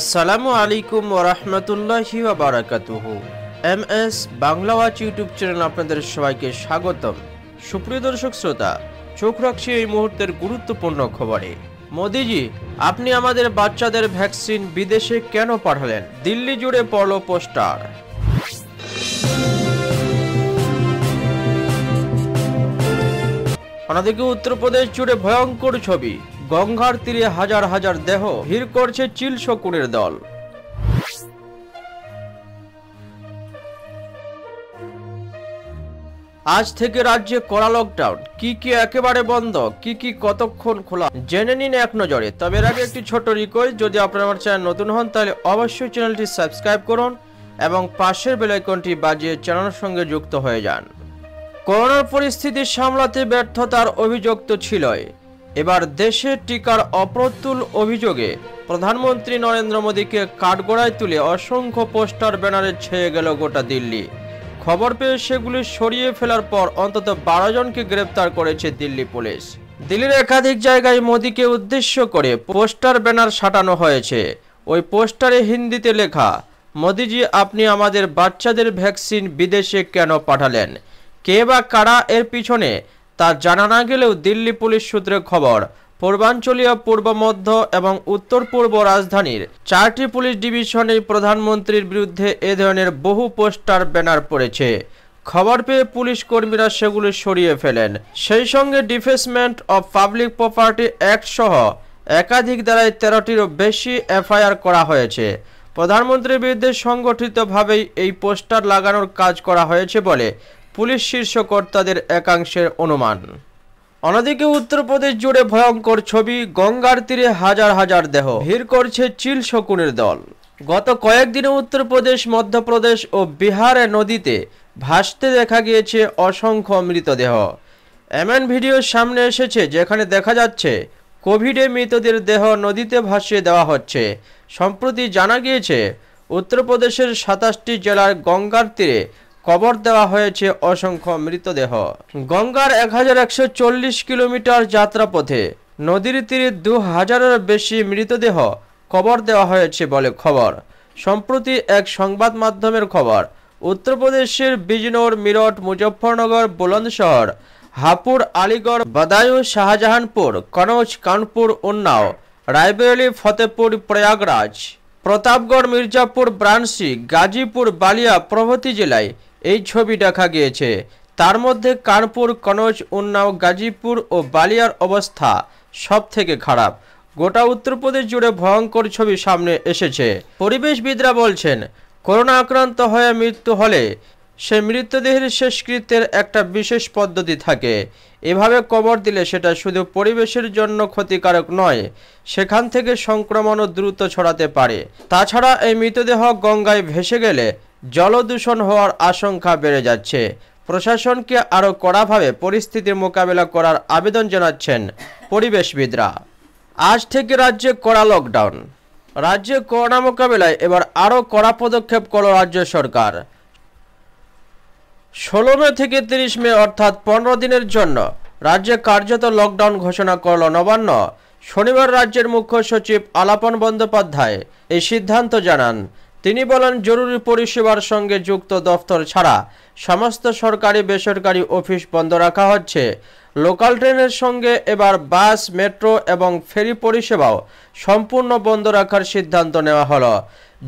আসসালামু আলাইকুম ওরহমতুল্লাহি বারাকাতুহু M S Bangla watch YouTube channel আপনাদের সবাইকে স্বাগতম সুপ্রিয় দর্শক শ্রোতা চোখ রাখছি এই মুহূর্তের গুরুত্বপূর্ণ খবরে মোদিজি আপনি আমাদের বাচ্চাদের ভ্যাকসিন বিদেশে কেন পাঠালেন দিল্লি জুড়ে পড়ল পোস্টার অন্যদিকে উত্তরপ্রদেশ জুড়ে ভয়ঙ্কর ছবি গঙ্গার তীরে হাজার হাজার দেহ ভিড় করছে চিল শকুনের দল আজ থেকে রাজ্যে কড়া লকডাউন কি কি একেবারে বন্ধ কি কি কতক্ষণ খোলা জেনে নিন এক নজরে তবে এর আগে একটি ছোট রিকোয়েস্ট যদি আপনার আমার চ্যানেল নতুন হন তাহলে অবশ্যই চ্যানেলটি সাবস্ক্রাইব করুন এবং পাশের বেলাইকনটি বাজিয়ে চ্যানেলের সঙ্গে যুক্ত হয়ে যান করোনার পরিস্থিতি সামলাতে ব্যর্থতার অভিযোগ তো ছিলই এবার দেশে টিকার অপ্রতুল অভিযোগে প্রধানমন্ত্রী নরেন্দ্র মোদীকে কাঠগড়ায় তুলে অসংখ্য পোস্টার ব্যানারে ছেয়ে গেল গোটা দিল্লি খবর পেয়ে সেগুলি সরিয়ে ফেলার পর অন্তত বারো জনকে গ্রেপ্তার করেছে দিল্লি পুলিশ দিল্লির একাধিক জায়গায় মোদীকে উদ্দেশ্য করে পোস্টার ব্যানার সাটানো হয়েছে ওই পোস্টারে হিন্দিতে লেখা মোদিজি আপনি আমাদের বাচ্চাদের ভ্যাকসিন বিদেশে কেন পাঠালেন কে বা কারা এর পিছনে তা জানা না গেলেও দিল্লি পুলিশ সূত্রে খবর পূর্বাঞ্চলীয় পূর্ব মধ্য এবং উত্তর পূর্ব রাজধানীর চারটি পুলিশ ডিভিশনে প্রধানমন্ত্রীর বিরুদ্ধে এ ধরনের বহু পোস্টার ব্যানার পড়েছে খবর পেয়ে পুলিশ কর্মীরা সেগুলি সরিয়ে ফেলেন সেই সঙ্গে defacement of public property act সহ একাধিক দ্বারায় তেরোটিরও বেশি এফআইআর করা হয়েছে প্রধানমন্ত্রীর বিরুদ্ধে সংগঠিতভাবেই এই পোস্টার লাগানোর কাজ করা হয়েছে বলে পুলিশ শীর্ষকর্তাদের একাংশের অনুমান অন্যদিকে উত্তরপ্রদেশ জুড়ে ভয়ঙ্কর ছবি গঙ্গার তীরে হাজার হাজার দেহ ভিড় করছে চিল শকুনের দল গত কয়েকদিনে উত্তরপ্রদেশ মধ্যপ্রদেশ ও বিহারে নদীতে ভাসতে দেখা গিয়েছে অসংখ্য মৃতদেহ এমন ভিডিও সামনে এসেছে যেখানে দেখা যাচ্ছে কোভিডে মৃতদের দেহ নদীতে ভাসিয়ে দেওয়া হচ্ছে সম্প্রতি জানা গিয়েছে উত্তরপ্রদেশের সাতাশটি জেলার গঙ্গার তীরে কবর দেওয়া হয়েছে অসংখ্য মৃতদেহ গঙ্গার এক হাজার একশো চল্লিশ কিলোমিটার যাত্রাপথে নদীর তীরে দু হাজারের বেশি মৃতদেহ কবর দেওয়া হয়েছে বলে খবর সম্প্রতি এক সংবাদ মাধ্যমের খবর উত্তরপ্রদেশের বিজনোর মিরট মুজফ্ফরনগর বুলন্দশহর হাপুর আলিগড় বাদায়ু শাহজাহানপুর কনৌজ কানপুর উন্নাও রায়বেরেলি ফতেপুর প্রয়াগরাজ প্রতাপগড় মির্জাপুর ব্রান্সি গাজীপুর বালিয়া প্রভৃতি জেলায় এই ছবি দেখা গিয়েছে তার মধ্যে কানপুর কনজ উন্নাও গাজীপুর ও বালিয়ার অবস্থা সব থেকে খারাপ গোটা উত্তরপ্রদেশ জুড়ে ভয়ঙ্কর ছবি সামনে এসেছে পরিবেশবিদরা বলছেন করোনা আক্রান্ত হয়ে মৃত্যু হলে সে মৃতদেহের শেষকৃত্যের একটা বিশেষ পদ্ধতি থাকে এভাবে কবর দিলে সেটা শুধু পরিবেশের জন্য ক্ষতিকারক নয় সেখান থেকে সংক্রমণও দ্রুত ছড়াতে পারে তাছাড়া এই মৃতদেহ গঙ্গায় ভেসে গেলে জলদূষণ হওয়ার আশঙ্কা বেড়ে যাচ্ছে প্রশাসনকে আরও কড়াভাবে পরিস্থিতির মোকাবেলা করার আবেদন জানাচ্ছেন পরিবেশবিদরা আজ থেকে রাজ্যে কড়া লকডাউন রাজ্যে করোনা মোকাবেলায় এবার আরও কড়া পদক্ষেপ করল রাজ্য সরকার ষোলো মে থেকে তিরিশ মে অর্থাৎ পনেরো দিনের জন্য রাজ্যে কার্যত লকডাউন ঘোষণা করল নবান্ন শনিবার রাজ্যের মুখ্য সচিব আলাপন বন্দ্যোপাধ্যায় এই সিদ্ধান্ত জানান তিনি বলেন জরুরি পরিষেবার সঙ্গে যুক্ত দফতর ছাড়া সমস্ত সরকারি বেসরকারি অফিস বন্ধ রাখা হচ্ছে লোকাল ট্রেনের সঙ্গে এবার বাস মেট্রো এবং ফেরি পরিষেবাও সম্পূর্ণ বন্ধ রাখার সিদ্ধান্ত নেওয়া হলো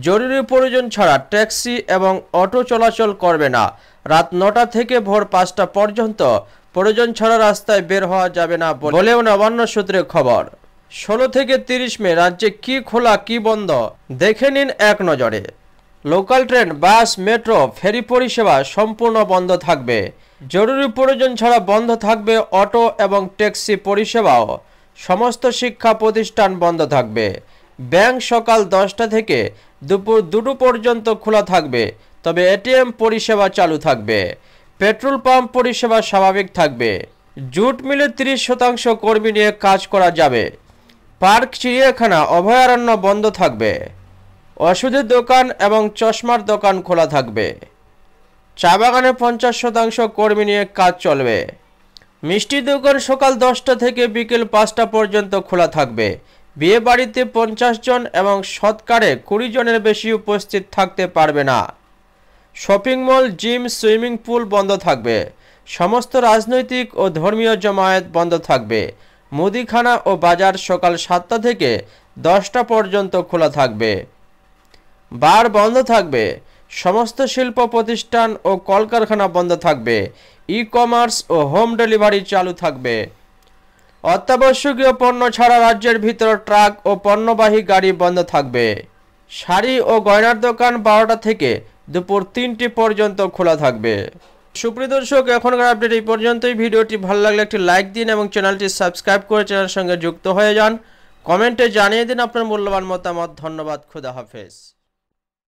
জরুরি প্রয়োজন ছাড়া ট্যাক্সি এবং অটো চলাচল করবে না রাত নটা থেকে ভোর পাঁচটা পর্যন্ত প্রয়োজন ছাড়া রাস্তায় বের হওয়া যাবে না বলেও নবান্ন সূত্রে খবর ষোলো থেকে তিরিশ মে রাজ্যে কি খোলা কি বন্ধ দেখে নিন এক নজরে local train bus metro ferry পরিষেবা সম্পূর্ণ বন্ধ থাকবে জরুরি প্রয়োজন ছাড়া বন্ধ থাকবে অটো এবং ট্যাক্সি পরিষেবাও সমস্ত শিক্ষা প্রতিষ্ঠান বন্ধ থাকবে ব্যাংক সকাল দশটা থেকে দুপুর দুটো পর্যন্ত খোলা থাকবে তবে এটিএম পরিষেবা চালু থাকবে পেট্রোল পাম্প পরিষেবা স্বাভাবিক থাকবে জুট মিলে ৩০ শতাংশ কর্মী নিয়ে কাজ করা যাবে পার্ক চিড়িয়াখানা অভয়ারণ্য বন্ধ থাকবে ওষুধের দোকান এবং চশমার দোকান খোলা থাকবে চা বাগানে পঞ্চাশ শতাংশ কর্মী নিয়ে কাজ চলবে মিষ্টির দোকান সকাল দশটা থেকে বিকেল পাঁচটা পর্যন্ত খোলা থাকবে বিয়ে বাড়িতে পঞ্চাশ জন এবং সৎকারে কুড়ি জনের বেশি উপস্থিত থাকতে পারবে না shopping mall gym swimming pool বন্ধ থাকবে সমস্ত রাজনৈতিক ও ধর্মীয় জমায়েত বন্ধ থাকবে মুদিখানা ও বাজার সকাল সাতটা থেকে দশটা পর্যন্ত খোলা থাকবে বার বন্ধ থাকবে সমস্ত শিল্প প্রতিষ্ঠান ও কলকারখানা বন্ধ থাকবে ই কমার্স ও হোম ডেলিভারি চালু থাকবে অত্যাবশ্যকীয় পণ্য ছাড়া রাজ্যের ভিতর ট্রাক ও পণ্যবাহী গাড়ি বন্ধ থাকবে শাড়ি ও গয়নার দোকান বারোটা থেকে দুপুর তিনটি পর্যন্ত খোলা থাকবে সুপ্রিয় দর্শক এখনকার আপডেট এই পর্যন্তই ভিডিওটি ভালো লাগলে একটি লাইক দিন এবং চ্যানেলটি সাবস্ক্রাইব করে চ্যানেলের সঙ্গে যুক্ত হয়ে যান কমেন্টে জানিয়ে দিন আপনার মূল্যবান মতামত ধন্যবাদ খুদা হাফেজ